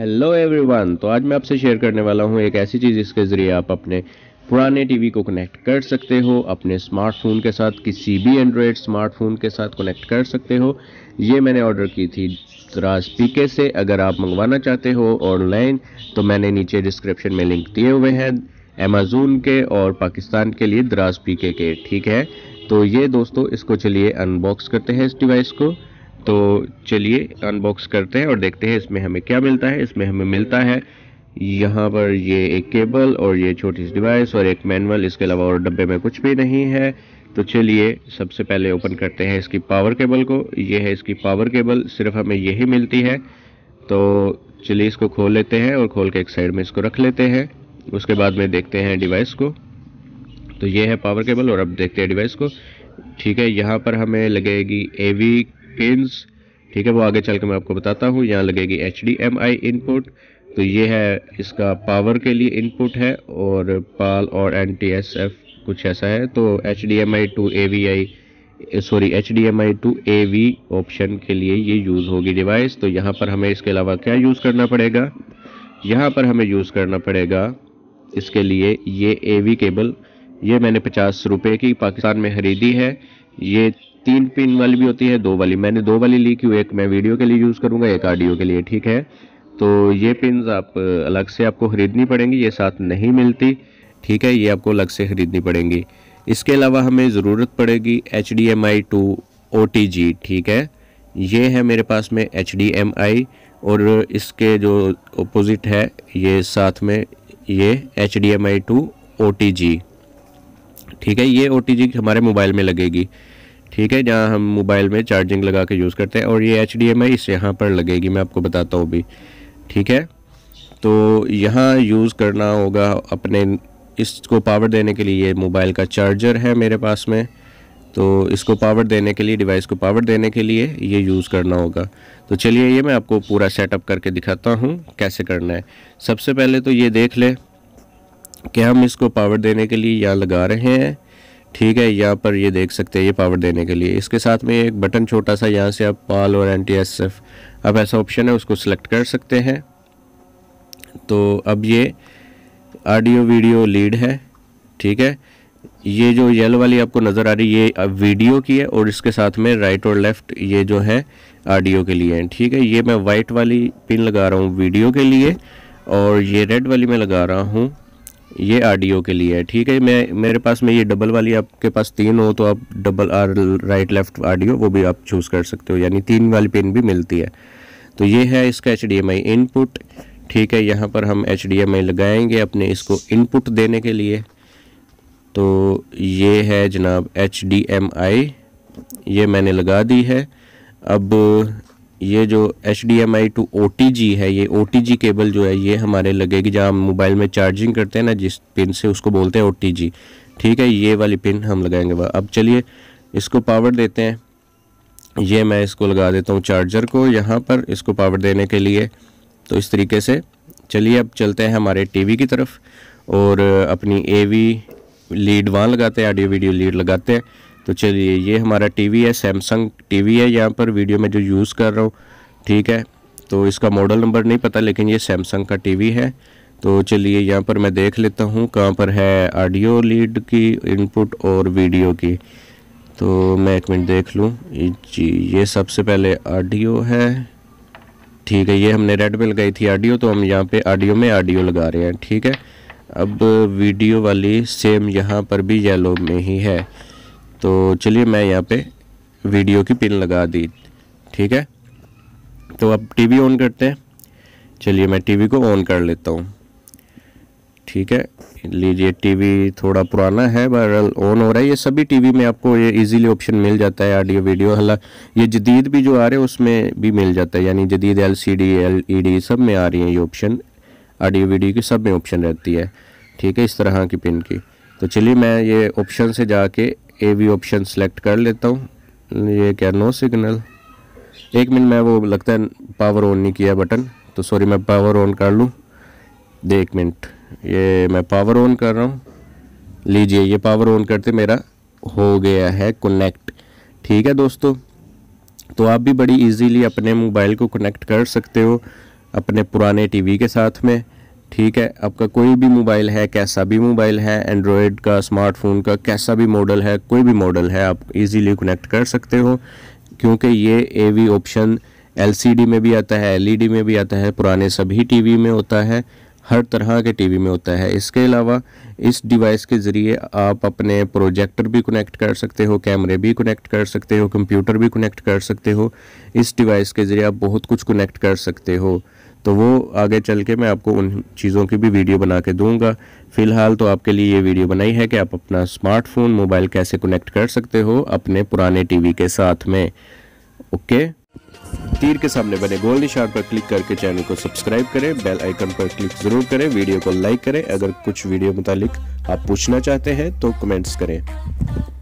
hello everyone तो आज मैं आपसे शेयर करने वाला हूँ एक ऐसी चीज़ जिसके ज़रिए आप अपने पुराने टीवी को कनेक्ट कर सकते हो अपने स्मार्टफोन के साथ किसी भी एंड्रॉयड स्मार्टफोन के साथ कनेक्ट कर सकते हो ये मैंने ऑर्डर की थी राज पीके से अगर आप मंगवाना चाहते हो ऑनलाइन तो मैंने नीचे डिस्क्रिप्शन में लिंक दिए हुए हैं अमेजोन के और पाकिस्तान के लिए द्रास पीके के ठीक है तो ये दोस्तों इसको चलिए अनबॉक्स करते हैं इस डिवाइस को तो चलिए अनबॉक्स करते हैं और देखते हैं इसमें हमें क्या मिलता है इसमें हमें मिलता है यहाँ पर ये एक केबल और ये छोटी सी डिवाइस और एक मैनुअल इसके अलावा और डब्बे में कुछ भी नहीं है तो चलिए सबसे पहले ओपन करते हैं इसकी पावर केबल को ये है इसकी पावर केबल सिर्फ हमें यही मिलती है तो चलिए इसको खोल लेते हैं और खोल के एक साइड में इसको रख लेते हैं उसके बाद में देखते हैं डिवाइस को तो ये है पावर केबल और अब देखते हैं डिवाइस को ठीक है यहाँ पर हमें लगेगी ए पिंस ठीक है वो आगे चल के मैं आपको बताता हूँ यहाँ लगेगी एच इनपुट तो ये है इसका पावर के लिए इनपुट है और पाल और एन कुछ ऐसा है तो H D M I to A V I sorry H D M I to A V option के लिए ये यूज़ होगी डिवाइस तो यहाँ पर हमें इसके अलावा क्या यूज़ करना पड़ेगा यहाँ पर हमें यूज़ करना पड़ेगा इसके लिए ये ए वी केबल ये मैंने पचास रुपये की पाकिस्तान में खरीदी है ये तीन पिन वाली भी होती है दो वाली मैंने दो वाली ली क्यों एक मैं वीडियो के लिए यूज़ करूँगा एक ऑडियो के लिए ठीक है तो ये पिन आप अलग से आपको ख़रीदनी पड़ेंगी ये साथ नहीं मिलती ठीक है ये आपको अलग से ख़रीदनी पड़ेंगी इसके अलावा हमें ज़रूरत पड़ेगी H D M I to O T G ठीक है ये है मेरे पास में एच डी एम आई और इसके जो अपोज़िट है ये साथ में ये H D M I to O T G ठीक है ये ओ टी जी हमारे मोबाइल में लगेगी ठीक है जहाँ हम मोबाइल में चार्जिंग लगा के यूज़ करते हैं और ये एच डी एम आई इस यहाँ पर लगेगी मैं आपको बताता हूँ अभी ठीक है तो यहाँ यूज़ करना होगा अपने इसको पावर देने के लिए ये मोबाइल का चार्जर है मेरे पास में तो इसको पावर देने के लिए डिवाइस को पावर देने के लिए ये यूज़ करना होगा तो चलिए ये मैं आपको पूरा सेटअप करके दिखाता हूँ कैसे करना है सबसे पहले तो ये देख ले कि हम इसको पावर देने के लिए यहाँ लगा रहे हैं ठीक है यहाँ पर ये देख सकते हैं ये पावर देने के लिए इसके साथ में एक बटन छोटा सा यहाँ से आप पाल और एन टी एस एफ अब ऐसा ऑप्शन है उसको सिलेक्ट कर सकते हैं तो अब ये ऑडियो वीडियो लीड है ठीक है ये जो येलो वाली आपको नज़र आ रही है ये वीडियो की है और इसके साथ में राइट और लेफ़्ट ये जो है ऑडियो के लिए है ठीक है ये मैं वाइट वाली पिन लगा रहा हूँ वीडियो के लिए और ये रेड वाली मैं लगा रहा हूँ ये आडियो के लिए है ठीक है मैं मेरे पास में ये डबल वाली आपके पास तीन हो तो आप double R right left audio वो भी आप चूज़ कर सकते हो यानी तीन वाली पिन भी मिलती है तो ये है इसका एच इनपुट ठीक है यहाँ पर हम एच लगाएंगे अपने इसको इनपुट देने के लिए तो ये है जनाब एच ये मैंने लगा दी है अब ये जो H D M I to O T G है ये ओ टी जी केबल जो है ये हमारे लगेगी जहाँ हम मोबाइल में चार्जिंग करते हैं ना जिस पिन से उसको बोलते हैं ओ टी जी ठीक है ये वाली पिन हम लगाएंगे अब चलिए इसको पावर देते हैं ये मैं इसको लगा देता हूँ चार्जर को यहाँ पर इसको पावर देने के लिए तो इस तरीके से चलिए अब चलते हैं हमारे टीवी की तरफ और अपनी ए वी लीड वहाँ लगाते हैं ऑडियो वीडियो लीड लगाते हैं तो चलिए ये हमारा टीवी है सैमसंग टीवी है यहाँ पर वीडियो में जो यूज़ कर रहा हूँ ठीक है तो इसका मॉडल नंबर नहीं पता लेकिन ये सैमसंग का टीवी है तो चलिए यहाँ पर मैं देख लेता हूँ कहाँ पर है ऑडियो लीड की इनपुट और वीडियो की तो मैं एक मिनट देख लूँ जी ये सबसे पहले ऑडियो है ठीक है ये हमने रेड पे लगाई थी ऑडियो तो हम यहाँ पे ऑडियो में ऑडियो लगा रहे हैं ठीक है अब वीडियो वाली सेम यहाँ पर भी येलो में ही है तो चलिए मैं यहाँ पे वीडियो की पिन लगा दी ठीक है तो अब टीवी ऑन करते हैं चलिए मैं टीवी को ऑन कर लेता हूँ ठीक है लीजिए टीवी थोड़ा पुराना है बहरहाल ऑन हो रहा है ये सभी टीवी में आपको ये इजीली ऑप्शन मिल जाता है ऑडियो वीडियो हला ये जदीद भी जो आ रहे हैं उसमें भी मिल जाता है यानी जदीद L C D L E D सब में आ रही है ये ऑप्शन ऑडियो वीडियो की सब में ऑप्शन रहती है ठीक है इस तरह की पिन की तो चलिए मैं ये ऑप्शन से जाके ए वी ऑप्शन सेलेक्ट कर लेता हूँ ये क्या नो सिग्नल एक मिनट मैं वो लगता है पावर ऑन नहीं किया बटन तो सॉरी मैं पावर ऑन कर लूँ दे एक मिनट ये मैं पावर ऑन कर रहा हूँ लीजिए ये पावर ऑन करते मेरा हो गया है कनेक्ट ठीक है दोस्तों तो आप भी बड़ी इजीली अपने मोबाइल को कनेक्ट कर सकते हो अपने पुराने टीवी के साथ में ठीक है आपका कोई भी मोबाइल है कैसा भी मोबाइल है एंड्रॉयड का स्मार्टफोन का कैसा भी मॉडल है कोई भी मॉडल है आप इजीली कनेक्ट कर सकते हो क्योंकि ये ए ऑप्शन एलसीडी में भी आता है एलईडी e में भी आता है पुराने सभी टीवी में होता है हर तरह के टीवी में होता है इसके अलावा इस डिवाइस के ज़रिए आप अपने प्रोजेक्टर भी कनेक्ट कर सकते हो कैमरे भी कनेक्ट कर सकते हो कंप्यूटर भी कनेक्ट कर सकते हो इस डिवाइस के ज़रिए आप बहुत कुछ कनेक्ट कर सकते हो तो वो आगे चल के मैं आपको उन चीज़ों की भी वीडियो बना के दूंगा फ़िलहाल तो आपके लिए ये वीडियो बनाई है कि आप अपना स्मार्टफोन मोबाइल कैसे कनेक्ट कर सकते हो अपने पुराने टीवी के साथ में ओके तीर के सामने बने गोल निशान पर क्लिक करके चैनल को सब्सक्राइब करें बेल आइकन पर क्लिक जरूर करें वीडियो को लाइक करें अगर कुछ वीडियो मुतालिक आप पूछना चाहते हैं तो कमेंट्स करें